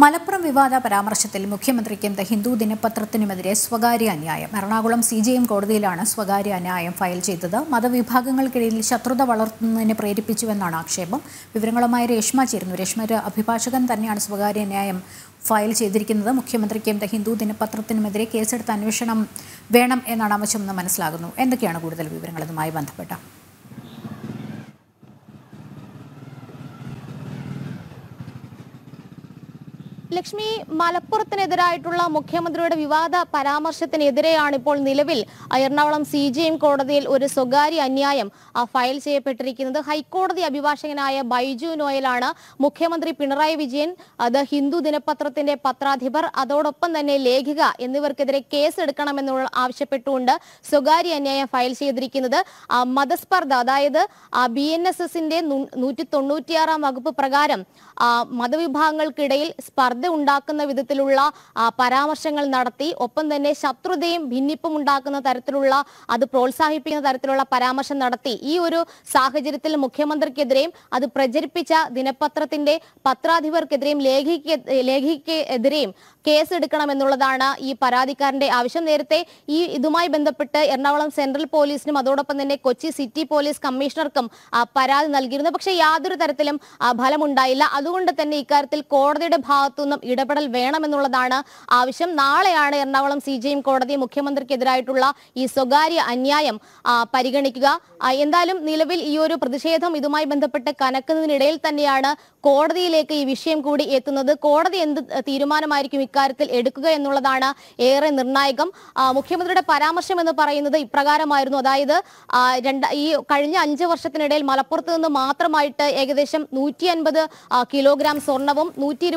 മലപ്പുറം വിവാദ പരാമർശത്തിൽ മുഖ്യമന്ത്രിക്കും ഹിന്ദു ദിനപത്രത്തിനുമെതിരെ സ്വകാര്യ അന്യായം എറണാകുളം സി ജെ എം കോടതിയിലാണ് സ്വകാര്യ അന്യായം ഫയൽ ചെയ്തത് മതവിഭാഗങ്ങൾക്കിടയിൽ ശത്രുത വളർത്തുന്നതിന് പ്രേരിപ്പിച്ചുവെന്നാണ് ആക്ഷേപം വിവരങ്ങളുമായി രേഷ്മ ചേരുന്നു രേഷ്മ അഭിഭാഷകൻ തന്നെയാണ് സ്വകാര്യ അന്യായം ഫയൽ ചെയ്തിരിക്കുന്നത് മുഖ്യമന്ത്രിക്കും ഹിന്ദു ദിനപത്രത്തിനുമെതിരെ കേസെടുത്ത് അന്വേഷണം വേണം എന്നാണ് ആവശ്യമെന്ന് മനസ്സിലാകുന്നു എന്തൊക്കെയാണ് കൂടുതൽ വിവരങ്ങൾ ഇതുമായി ബന്ധപ്പെട്ട ലക്ഷ്മി മലപ്പുറത്തിനെതിരായിട്ടുള്ള മുഖ്യമന്ത്രിയുടെ വിവാദ പരാമർശത്തിനെതിരെയാണ് ഇപ്പോൾ നിലവിൽ എറണാകുളം സി ജി എം കോടതിയിൽ ഒരു സ്വകാര്യ അന്യായം ഫയൽ ചെയ്യപ്പെട്ടിരിക്കുന്നത് ഹൈക്കോടതി അഭിഭാഷകനായ ബൈജു നോയലാണ് മുഖ്യമന്ത്രി പിണറായി വിജയൻ അത് ഹിന്ദു ദിനപത്രത്തിന്റെ പത്രാധിപർ അതോടൊപ്പം തന്നെ ലേഖിക എന്നിവർക്കെതിരെ കേസ് എടുക്കണമെന്നുള്ള ആവശ്യപ്പെട്ടുകൊണ്ട് സ്വകാര്യ അന്യായം ഫയൽ ചെയ്തിരിക്കുന്നത് മതസ്പർദ്ധ അതായത് ബി എൻ എസ് എസിന്റെ നൂറ്റി തൊണ്ണൂറ്റിയാറാം വകുപ്പ് പ്രകാരം മതവിഭാഗങ്ങൾക്കിടയിൽ സ്പർദ്ധ ശ്രദ്ധ ഉണ്ടാക്കുന്ന വിധത്തിലുള്ള പരാമർശങ്ങൾ നടത്തി ഒപ്പം തന്നെ ശത്രുതയും ഭിന്നിപ്പും ഉണ്ടാക്കുന്ന തരത്തിലുള്ള അത് പ്രോത്സാഹിപ്പിക്കുന്ന തരത്തിലുള്ള പരാമർശം നടത്തി ഈ ഒരു സാഹചര്യത്തിൽ മുഖ്യമന്ത്രിക്കെതിരെയും അത് പ്രചരിപ്പിച്ച ദിനപത്രത്തിന്റെ പത്രാധിപർക്കെതിരെയും ലേഖിക്ക് ലേഖിക്കെതിരെയും കേസെടുക്കണമെന്നുള്ളതാണ് ഈ പരാതിക്കാരന്റെ ആവശ്യം നേരത്തെ ഈ ഇതുമായി ബന്ധപ്പെട്ട് എറണാകുളം സെൻട്രൽ പോലീസിനും അതോടൊപ്പം തന്നെ കൊച്ചി സിറ്റി പോലീസ് കമ്മീഷണർക്കും പരാതി നൽകിയിരുന്നു പക്ഷേ യാതൊരു തരത്തിലും ഫലമുണ്ടായില്ല അതുകൊണ്ട് തന്നെ ഇക്കാര്യത്തിൽ കോടതിയുടെ ഭാഗത്തു നിന്നും ഇടപെടൽ വേണമെന്നുള്ളതാണ് ആവശ്യം നാളെയാണ് എറണാകുളം സി ജെ കോടതി മുഖ്യമന്ത്രിക്കെതിരായിട്ടുള്ള ഈ സ്വകാര്യ അന്യായം പരിഗണിക്കുക എന്തായാലും നിലവിൽ ഈ ഒരു പ്രതിഷേധം ഇതുമായി ബന്ധപ്പെട്ട് കനക്കുന്നതിനിടയിൽ തന്നെയാണ് കോടതിയിലേക്ക് ഈ വിഷയം കൂടി എത്തുന്നത് കോടതി എന്ത് തീരുമാനമായിരിക്കും ഇക്കാര്യത്തിൽ എടുക്കുക എന്നുള്ളതാണ് ഏറെ നിർണായകം മുഖ്യമന്ത്രിയുടെ പരാമർശം എന്ന് പറയുന്നത് ഇപ്രകാരമായിരുന്നു അതായത് രണ്ട ഈ കഴിഞ്ഞ അഞ്ച് വർഷത്തിനിടയിൽ മലപ്പുറത്ത് നിന്ന് മാത്രമായിട്ട് ഏകദേശം നൂറ്റി കിലോഗ്രാം സ്വർണവും നൂറ്റി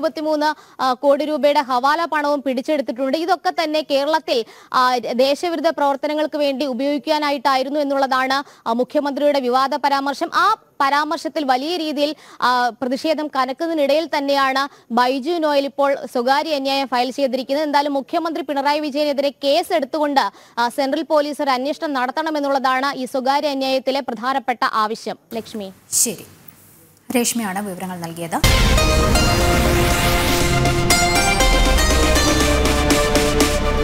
കോടി രൂപയുടെ ഹവാല പണവും പിടിച്ചെടുത്തിട്ടുണ്ട് ഇതൊക്കെ തന്നെ കേരളത്തിൽ ദേശവിരുദ്ധ പ്രവർത്തനങ്ങൾക്ക് വേണ്ടി ഉപയോഗിക്കാനായിട്ടായിരുന്നു എന്നുള്ളതാണ് മുഖ്യമന്ത്രിയുടെ വിവാദ പരാമർശം ആ പരാമർശത്തിൽ വലിയ രീതിയിൽ പ്രതിഷേധം കനക്കുന്നതിനിടയിൽ തന്നെയാണ് ബൈജു നോയൽ ഇപ്പോൾ സ്വകാര്യ അന്യായം ഫയൽ ചെയ്തിരിക്കുന്നത് എന്തായാലും മുഖ്യമന്ത്രി പിണറായി വിജയനെതിരെ കേസ് എടുത്തുകൊണ്ട് സെൻട്രൽ പോലീസ് ഒരു അന്വേഷണം നടത്തണമെന്നുള്ളതാണ് ഈ സ്വകാര്യ അന്യായത്തിലെ പ്രധാനപ്പെട്ട ആവശ്യം ലക്ഷ്മി ശരി രേഷ്മയാണ് വിവരങ്ങൾ നൽകിയത്